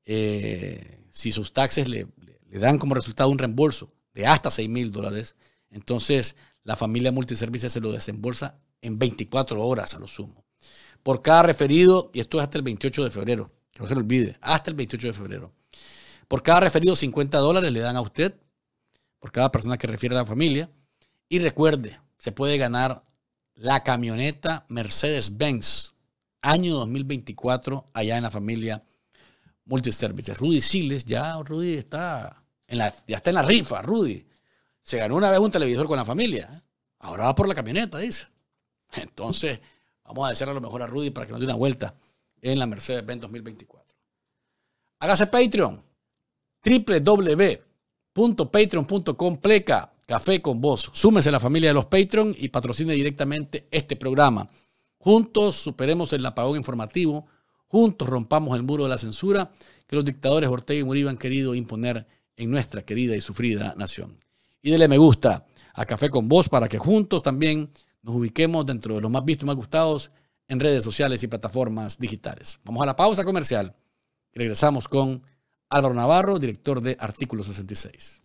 eh, si sus taxes le, le dan como resultado un reembolso de hasta 6 mil dólares, entonces la familia multiservicios se lo desembolsa en 24 horas a lo sumo. Por cada referido, y esto es hasta el 28 de febrero, que no se lo olvide, hasta el 28 de febrero. Por cada referido, 50 dólares le dan a usted, por cada persona que refiere a la familia. Y recuerde, se puede ganar la camioneta Mercedes-Benz, año 2024, allá en la familia multiservices. Rudy Siles, ya Rudy está en la, ya está en la rifa, Rudy. Se ganó una vez un televisor con la familia. Ahora va por la camioneta, dice. Entonces, vamos a decirle a lo mejor a Rudy para que nos dé una vuelta en la Mercedes-Benz 2024. Hágase Patreon. www.patreon.com pleca café con vos. Súmese a la familia de los Patreon y patrocine directamente este programa. Juntos superemos el apagón informativo Juntos rompamos el muro de la censura que los dictadores Ortega y Murillo han querido imponer en nuestra querida y sufrida nación. Y dele me gusta a Café con Vos para que juntos también nos ubiquemos dentro de los más vistos y más gustados en redes sociales y plataformas digitales. Vamos a la pausa comercial y regresamos con Álvaro Navarro, director de Artículo 66.